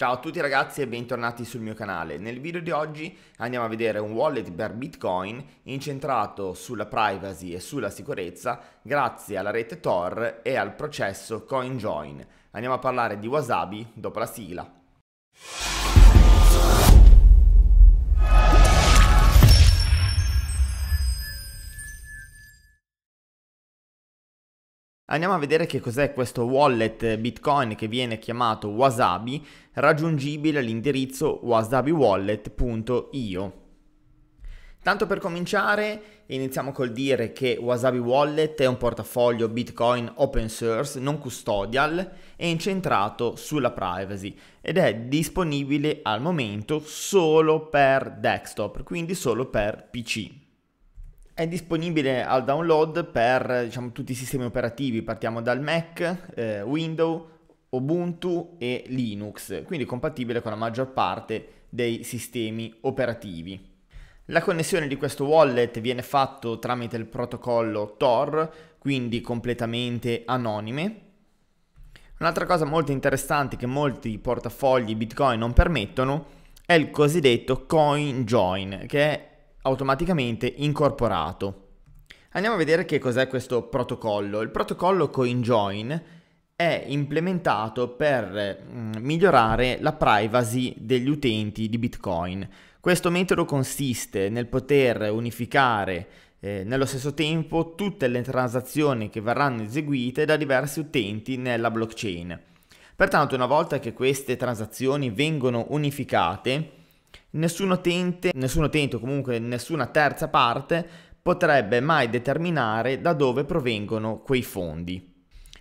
Ciao a tutti ragazzi e bentornati sul mio canale. Nel video di oggi andiamo a vedere un wallet per Bitcoin incentrato sulla privacy e sulla sicurezza grazie alla rete Tor e al processo CoinJoin. Andiamo a parlare di Wasabi dopo la sigla. Andiamo a vedere che cos'è questo wallet eh, Bitcoin che viene chiamato Wasabi, raggiungibile all'indirizzo wasabiwallet.io. Tanto per cominciare, iniziamo col dire che Wasabi Wallet è un portafoglio Bitcoin open source, non custodial e incentrato sulla privacy ed è disponibile al momento solo per desktop, quindi solo per PC. È disponibile al download per diciamo, tutti i sistemi operativi, partiamo dal Mac, eh, Windows, Ubuntu e Linux, quindi compatibile con la maggior parte dei sistemi operativi. La connessione di questo wallet viene fatta tramite il protocollo Tor, quindi completamente anonime. Un'altra cosa molto interessante che molti portafogli Bitcoin non permettono è il cosiddetto coin join, che è automaticamente incorporato. Andiamo a vedere che cos'è questo protocollo. Il protocollo CoinJoin è implementato per mm, migliorare la privacy degli utenti di Bitcoin. Questo metodo consiste nel poter unificare eh, nello stesso tempo tutte le transazioni che verranno eseguite da diversi utenti nella blockchain. Pertanto una volta che queste transazioni vengono unificate, Nessun utente, nessun utente o comunque nessuna terza parte potrebbe mai determinare da dove provengono quei fondi.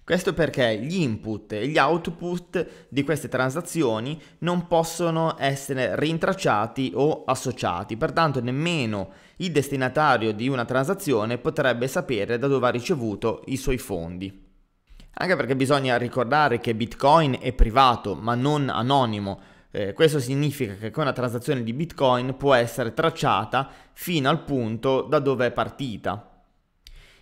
Questo perché gli input e gli output di queste transazioni non possono essere rintracciati o associati, pertanto nemmeno il destinatario di una transazione potrebbe sapere da dove ha ricevuto i suoi fondi. Anche perché bisogna ricordare che Bitcoin è privato ma non anonimo, eh, questo significa che una transazione di Bitcoin può essere tracciata fino al punto da dove è partita.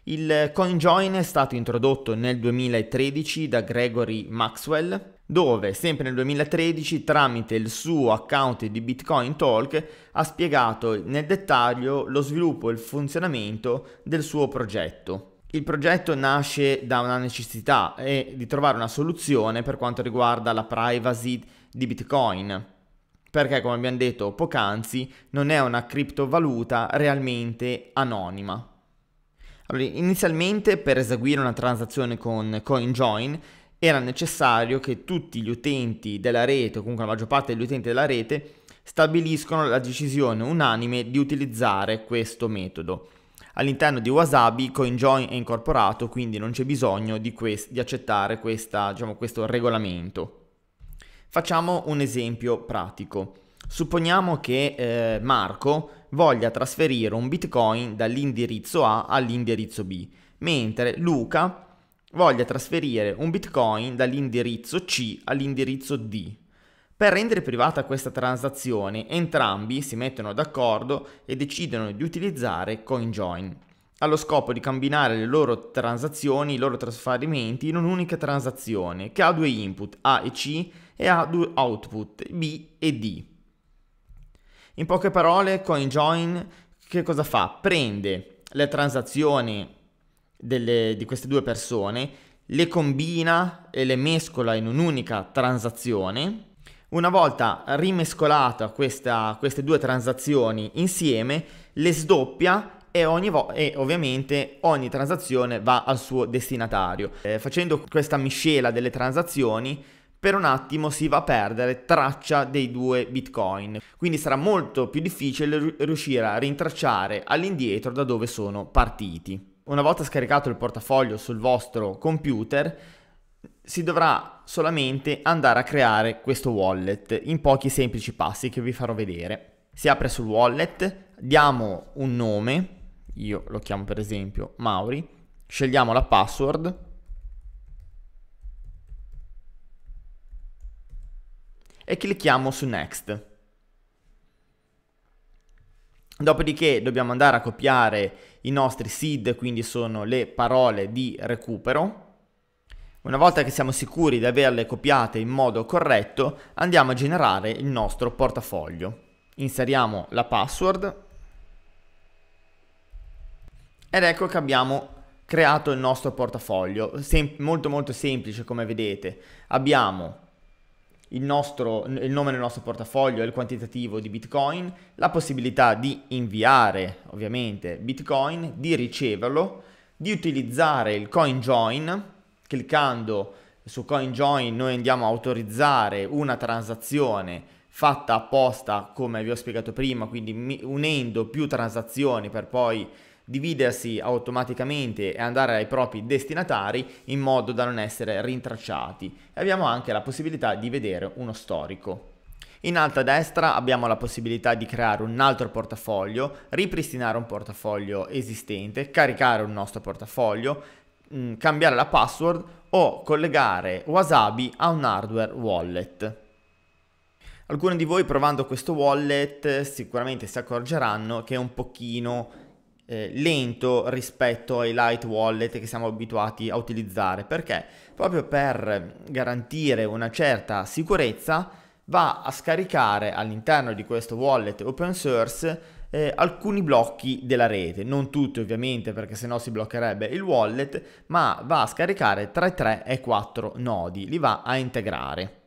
Il CoinJoin è stato introdotto nel 2013 da Gregory Maxwell, dove sempre nel 2013 tramite il suo account di Bitcoin Talk ha spiegato nel dettaglio lo sviluppo e il funzionamento del suo progetto. Il progetto nasce da una necessità e eh, di trovare una soluzione per quanto riguarda la privacy di Bitcoin. Perché, come abbiamo detto poc'anzi, non è una criptovaluta realmente anonima. Allora, inizialmente per eseguire una transazione con CoinJoin era necessario che tutti gli utenti della rete, o comunque la maggior parte degli utenti della rete, stabiliscono la decisione unanime di utilizzare questo metodo. All'interno di Wasabi CoinJoin è incorporato, quindi non c'è bisogno di, quest- di accettare questa, diciamo, questo regolamento. Facciamo un esempio pratico. Supponiamo che eh, Marco voglia trasferire un bitcoin dall'indirizzo A all'indirizzo B, mentre Luca voglia trasferire un bitcoin dall'indirizzo C all'indirizzo D. Per rendere privata questa transazione, entrambi si mettono d'accordo e decidono di utilizzare CoinJoin, allo scopo di combinare le loro transazioni, i loro trasferimenti in un'unica transazione che ha due input A e C e ha due output B e D. In poche parole, CoinJoin che cosa fa? Prende le transazioni delle, di queste due persone, le combina e le mescola in un'unica transazione. Una volta rimescolata questa, queste due transazioni insieme, le sdoppia e, ogni vo- e ovviamente ogni transazione va al suo destinatario. Eh, facendo questa miscela delle transazioni per un attimo si va a perdere traccia dei due bitcoin. Quindi sarà molto più difficile riuscire a rintracciare all'indietro da dove sono partiti. Una volta scaricato il portafoglio sul vostro computer, si dovrà solamente andare a creare questo wallet in pochi semplici passi che vi farò vedere. Si apre sul wallet, diamo un nome, io lo chiamo per esempio Mauri, scegliamo la password e clicchiamo su Next. Dopodiché dobbiamo andare a copiare i nostri seed, quindi sono le parole di recupero. Una volta che siamo sicuri di averle copiate in modo corretto, andiamo a generare il nostro portafoglio. Inseriamo la password ed ecco che abbiamo creato il nostro portafoglio. Sem molto molto semplice come vedete. Abbiamo il, nostro, il nome del nostro portafoglio e il quantitativo di Bitcoin, la possibilità di inviare ovviamente Bitcoin, di riceverlo, di utilizzare il CoinJoin, cliccando su CoinJoin noi andiamo a autorizzare una transazione fatta apposta come vi ho spiegato prima, quindi unendo più transazioni per poi dividersi automaticamente e andare ai propri destinatari in modo da non essere rintracciati. E abbiamo anche la possibilità di vedere uno storico. In alto a destra abbiamo la possibilità di creare un altro portafoglio, ripristinare un portafoglio esistente, caricare un nostro portafoglio, mh, mm, cambiare la password o collegare Wasabi a un hardware wallet. Alcuni di voi provando questo wallet sicuramente si accorgeranno che è un pochino eh, lento rispetto ai light wallet che siamo abituati a utilizzare perché proprio per garantire una certa sicurezza va a scaricare all'interno di questo wallet open source eh, alcuni blocchi della rete, non tutti ovviamente perché sennò si bloccherebbe il wallet, ma va a scaricare tra i 3 e 4 nodi, li va a integrare.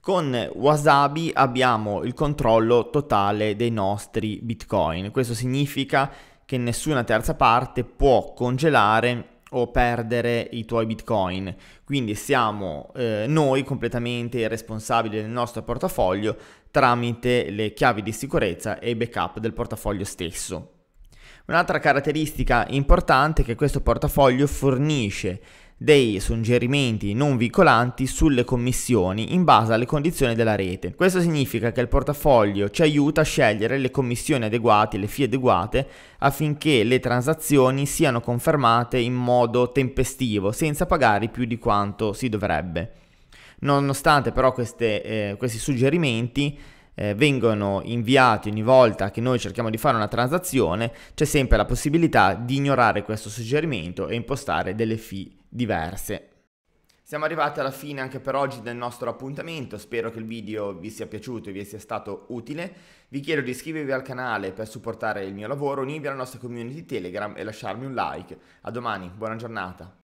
Con Wasabi abbiamo il controllo totale dei nostri bitcoin, questo significa che che nessuna terza parte può congelare o perdere i tuoi bitcoin. Quindi siamo eh, noi completamente responsabili del nostro portafoglio tramite le chiavi di sicurezza e i backup del portafoglio stesso. Un'altra caratteristica importante è che questo portafoglio fornisce dei suggerimenti non vincolanti sulle commissioni in base alle condizioni della rete. Questo significa che il portafoglio ci aiuta a scegliere le commissioni adeguate, le fee adeguate, affinché le transazioni siano confermate in modo tempestivo, senza pagare più di quanto si dovrebbe. Nonostante però queste, eh, questi suggerimenti, eh, vengono inviati ogni volta che noi cerchiamo di fare una transazione, c'è sempre la possibilità di ignorare questo suggerimento e impostare delle fee diverse. Siamo arrivati alla fine anche per oggi del nostro appuntamento, spero che il video vi sia piaciuto e vi sia stato utile. Vi chiedo di iscrivervi al canale per supportare il mio lavoro, unirvi alla nostra community Telegram e lasciarmi un like. A domani, buona giornata.